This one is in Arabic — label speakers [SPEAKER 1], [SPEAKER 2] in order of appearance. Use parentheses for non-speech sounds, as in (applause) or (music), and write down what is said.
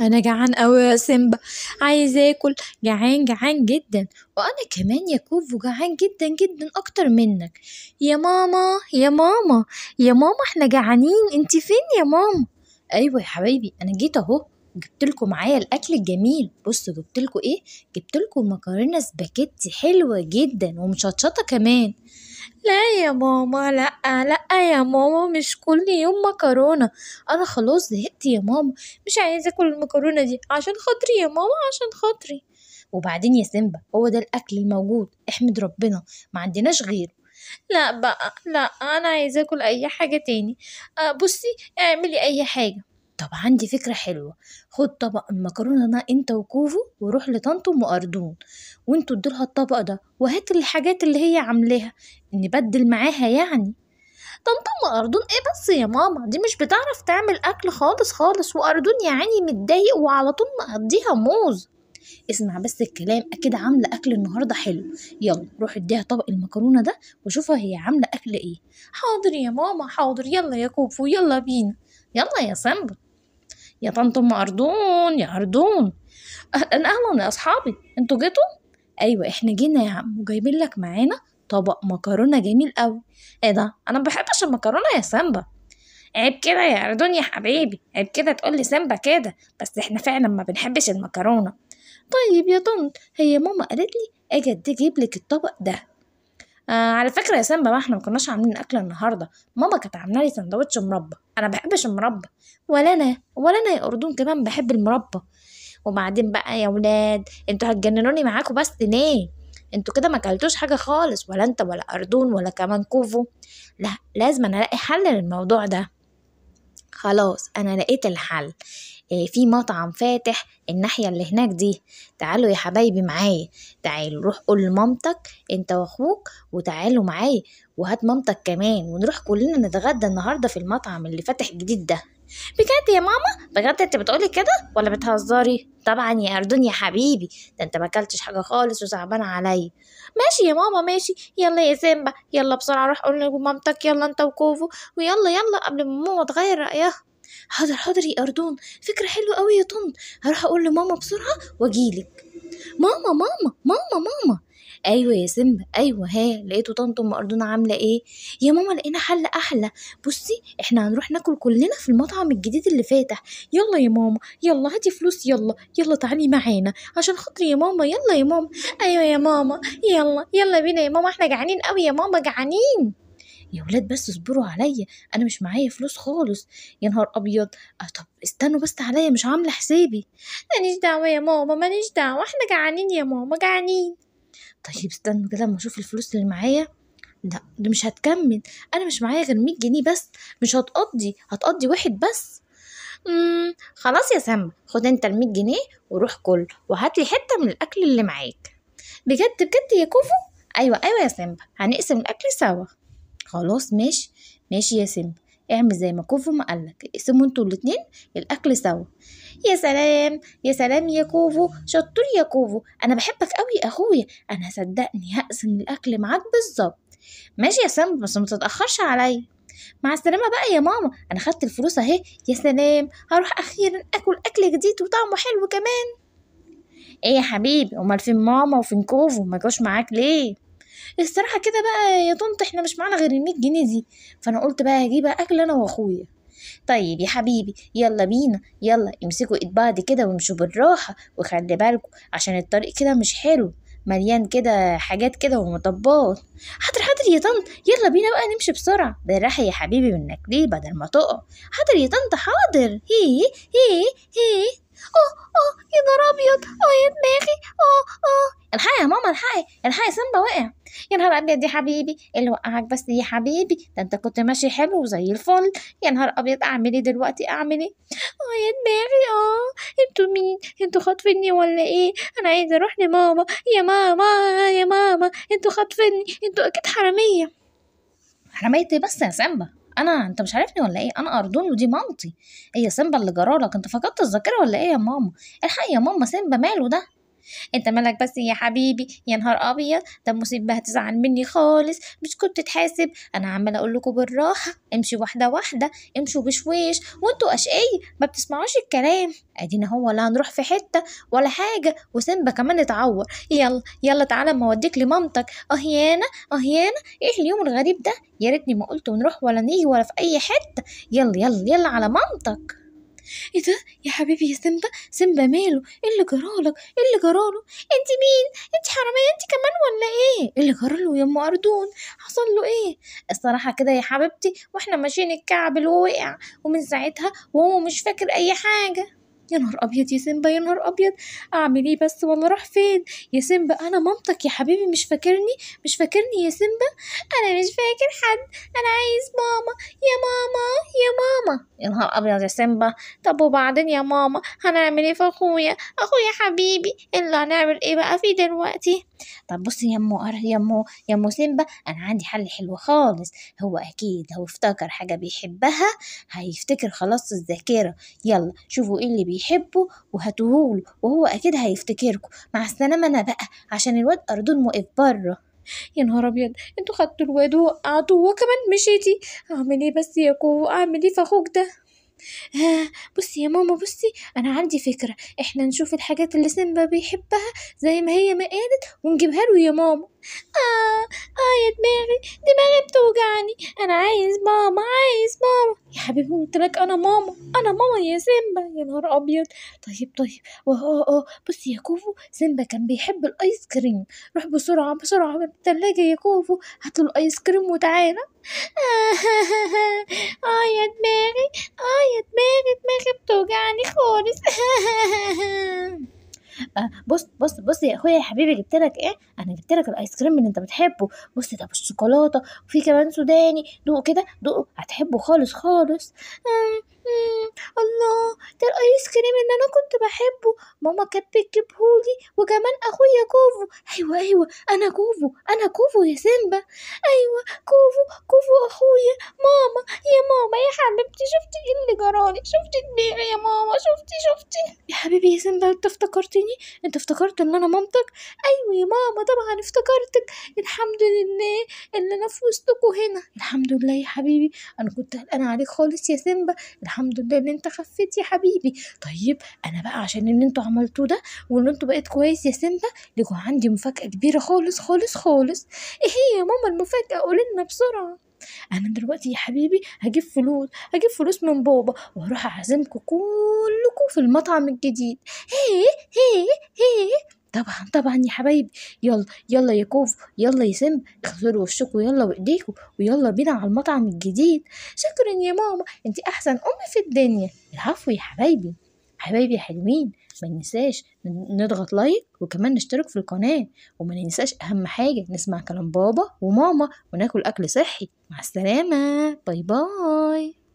[SPEAKER 1] انا جعان قوي يا سيمبا عايز اكل جعان جعان جدا وانا كمان يا كوفو جعان جدا جدا اكتر منك يا ماما يا ماما يا ماما احنا جعانين انت فين يا ماما ايوه يا حبيبي انا جيت اهو جبت لكم معايا الاكل الجميل بصوا جبت لكم ايه جبت لكم مكرونه سباكيتي حلوه جدا ومشطشطه كمان لا يا ماما لا لا يا ماما مش كل يوم مكرونة أنا خلاص زهقت يا ماما مش عايزة أكل المكرونة دي عشان خاطري يا ماما عشان خاطري وبعدين يا سيمبا هو ده الأكل الموجود احمد ربنا ما عندناش غيره لا بقى لا أنا عايزة أكل أي حاجة تاني آه، بصي اعملي أي حاجة طب عندي فكرة حلوة خد طبق المكرونة ده انت وكوفو وروح لطنطو ام أردون وانتوا ادولها الطبق ده وهات الحاجات اللي هي عاملاها نبدل معاها يعني طنطو ام أردون ايه بس يا ماما دي مش بتعرف تعمل أكل خالص خالص وأردون يعني متضايق وعلى طول مقضيها موز اسمع بس الكلام اكيد عامله اكل النهارده حلو يلا روح اديها طبق المكرونه ده وشوفها هي عامله اكل ايه حاضر يا ماما حاضر يلا يا كوفو يلا بينا يلا يا سمبل يا طنط ام يا أردون اهلا اهلا يا اصحابي انتوا جيتوا ايوه احنا جينا يا عم وجايبين لك معانا طبق مكرونه جميل قوي ايه ده انا ما بحبش المكرونه يا سامبا عيب كده يا اردون يا حبيبي عيب كده تقول لي سامبا كده بس احنا فعلا ما بنحبش المكرونه طيب يا طنط هي ماما قالت لي اجي تجيب لك الطبق ده آه على فكره يا سامبا ما احنا ما كناش عاملين اكل النهارده ماما كانت عامله لي سندوتش مربى انا بحبش المربى ولا انا ولا انا يا اردون كمان بحب المربى وبعدين بقى يا ولاد انتوا هتجننوني معاكم بس ليه انتوا كده ما كلتوش حاجه خالص ولا انت ولا اردون ولا كمان كوفو لا لازم انا الاقي حل للموضوع ده خلاص انا لقيت الحل آه، في مطعم فاتح الناحية اللي هناك دي تعالوا يا حبايبي معايا تعالوا روح قول لمامتك انت واخوك وتعالوا معايا وهات مامتك كمان ونروح كلنا نتغدى النهاردة في المطعم اللي فاتح جديد ده بجد يا ماما بجد انت بتقولي كده ولا بتهزري طبعا يا اردن يا حبيبي ده انت مكلتش حاجه خالص وزعبان عليا ماشي يا ماما ماشي يلا يا سيمبا يلا بسرعه روح قول لمامتك يلا انت وكوفو ويلا يلا قبل ما ماما تغير رايها حاضر حاضر يا أردون فكرة حلوة أوي يا طنط هروح أقول لماما بسرعة وأجيلك ماما ماما ماما ماما ايوه يا سيمبا ايوه ها لقيتوا طنط ام اردون عامله ايه يا ماما لقينا حل احلى بصي احنا هنروح ناكل كلنا في المطعم الجديد اللي فاتح يلا يا ماما يلا هاتي فلوس يلا يلا تعالي معانا عشان خاطري يا ماما يلا يا ماما ايوه يا ماما يلا يلا بينا يا ماما احنا جعانين قوي يا ماما جعانين يا ولاد بس اصبروا عليا انا مش معايا فلوس خالص يا نهار ابيض أه طب استنوا بس عليا مش عامله حسابي مانيش دعوه يا ماما مانيش دعوه احنا جعانين يا ماما جعانين طيب استنوا كده اما اشوف الفلوس اللي معايا لا ده مش هتكمل انا مش معايا غير 100 جنيه بس مش هتقضي هتقضي واحد بس مم. خلاص يا سما خد انت ال جنيه وروح كل وهات لي حته من الاكل اللي معاك بجد بجد يا كوفو ايوه ايوه يا سمبا هنقسم الاكل سوا خلاص ماشي ماشي يا سم اعمل زي ما كوفو ما قالك اقسموا انتوا الاتنين الاكل سوا يا سلام يا سلام يا كوفو شطور يا كوفو انا بحبك قوي اخويا انا صدقني هقسم الاكل معاك بالظبط ماشي يا سم بس ما تتاخرش عليا مع السلامة بقى يا ماما أنا خدت الفلوس أهي يا سلام هروح أخيرا أكل أكل جديد وطعمه حلو كمان إيه يا حبيبي أمال فين ماما وفين كوفو ما جوش معاك ليه الصراحة كده بقى يا طنط احنا مش معانا غير المية جنيه دي فانا قلت بقى هجيب اكل انا واخويا طيب يا حبيبي يلا بينا يلا امسكوا ايد بعض كده وامشوا بالراحة وخلي بالكوا عشان الطريق كده مش حلو مليان كده حاجات كده ومطبات حاضر حاضر يا طنط يلا بينا بقى نمشي بسرعة بالراحة يا حبيبي منك ليه بدل ما تقع حاضر يا طنط حاضر هي هي هي اه اه يا نهار ابيض اه يا دماغي اه اه الحقي يا ماما الحقي الحقي سمبا وقع يا نهار ابيض يا حبيبي اللي وقعك بس يا حبيبي ده انت كنت ماشي حلو وزي الفل يا نهار ابيض اعمل ايه دلوقتي اعمل ايه اه يا دماغي اه انتوا مين انتوا خاطفيني ولا ايه انا عايزه اروح لماما يا ماما يا ماما انتوا خاطفيني انتوا اكيد حراميه حراميه إيه بس يا سمبا انا انت مش عارفني ولا ايه انا اردون ودي مامتي هي إيه سيمبا اللي جرالك انت فقدت الذاكره ولا ايه يا ماما الحق يا ماما سيمبا ماله ده انت مالك بس يا حبيبي يا نهار ابيض ده المسبه هتزعل مني خالص مش كنت تحاسب انا عماله اقول لكم بالراحه امشي واحده واحده امشوا بشويش وانتوا اشقية ما بتسمعوش الكلام ادينا هو لا هنروح في حته ولا حاجه وسيمبا كمان اتعور يلا يلا تعالى ما اوديك لمامتك اهيانا اهيانا ايه اليوم الغريب ده يا ريتني ما قلت ونروح ولا نيجي ولا في اي حته يلا يلا يلا على مامتك ايه ده يا حبيبي يا سيمبا سيمبا ماله ايه اللي جرالك ايه اللي جراله انت مين انت حراميه انت كمان ولا ايه ايه اللي جراله يا ام اردون حصل له ايه الصراحه كده يا حبيبتي واحنا ماشيين الكعب اللي وقع ومن ساعتها وهو مش فاكر اي حاجه يا نهار ابيض يا سيمبا يا نهار ابيض اعمل ايه بس ولا راح فين يا سيمبا انا مامتك يا حبيبي مش فاكرني مش فاكرني يا سيمبا انا مش فاكر حد انا عايز ماما يا ماما يا ماما يا نهار ابيض يا سيمبا طب وبعدين يا ماما هنعمل ايه في اخويا اخويا حبيبي اللي هنعمل ايه بقى فيه دلوقتي طب بصي يا امو يا امو يا امو سيمبا انا عندي حل حلو خالص هو اكيد هو افتكر حاجه بيحبها هيفتكر خلاص الذاكره يلا شوفوا ايه اللي بي بيحبه وهاتوهوله وهو أكيد هيفتكركوا مع السلامة أنا بقى عشان الواد أردون موقف بره يا نهار ابيض انتوا خدتوا الواد وقعتوه وكمان مشيتي اعمل ايه بس يا كو اعمل ايه في اخوك ده آه بصي يا ماما بصي انا عندي فكره احنا نشوف الحاجات اللي سيمبا بيحبها زي ما هي ما قالت ونجيبها له يا ماما اه اه يا دماغي دماغي بتوجعني انا عايز ماما عايز ماما حبيبي قلت لك انا ماما انا ماما يا سيمبا يا نهار ابيض طيب طيب اه اه بص يا كوفو سيمبا كان بيحب الايس كريم روح بسرعه بسرعه من الثلاجه يا كوفو هات له الايس كريم وتعالى (laughs) اه يا دماغي اه يا دماغي دماغي بتوجعني خالص (laughs) آه، بص بص بص يا اخويا يا حبيبي جبت لك ايه انا جبت لك الايس كريم اللي انت بتحبه بص ده بالشوكولاته وفي كمان سوداني دوقه كده دوقه هتحبه خالص خالص الله ده الايس كريم اللي انا كنت بحبه ماما كانت بتجيبهولي وكمان اخويا كوفو ايوه ايوه انا كوفو انا كوفو يا سيمبا ايوه كوفو كوفو اخويا ماما يا ماما يا حبيبتي شفتي ايه اللي جرالي شفتي دماغي يا ماما شفتي شفتي يا حبيبي يا سندا انت افتكرتني انت افتكرت ان انا مامتك ايوه يا ماما طبعا افتكرتك الحمد لله ان انا في وسطكوا هنا الحمد لله يا حبيبي انا كنت قلقانه عليك خالص يا سيمبا الحمد لله ان انت خفيت يا حبيبي طيب انا بقى عشان ان انتوا عملتوه ده وان انتوا بقيت كويس يا سيمبا لقوا عندي مفاجاه كبيره خالص خالص خالص ايه هي يا ماما المفاجاه قولي لنا بسرعه انا دلوقتي يا حبيبي هجيب فلوس هجيب فلوس من بابا واروح اعزمكم كلكم في المطعم الجديد هي هي هي طبعا طبعا يا حبايبي يلا يلا يا كوف يلا يا سم اغسلوا وشكوا يلا وايديكوا ويلا بينا على المطعم الجديد شكرا يا ماما انت احسن ام في الدنيا العفو يا حبايبي حبايبي حلوين ما ننساش نضغط لايك وكمان نشترك في القناة وما ننساش أهم حاجة نسمع كلام بابا وماما وناكل أكل صحي مع السلامة باي باي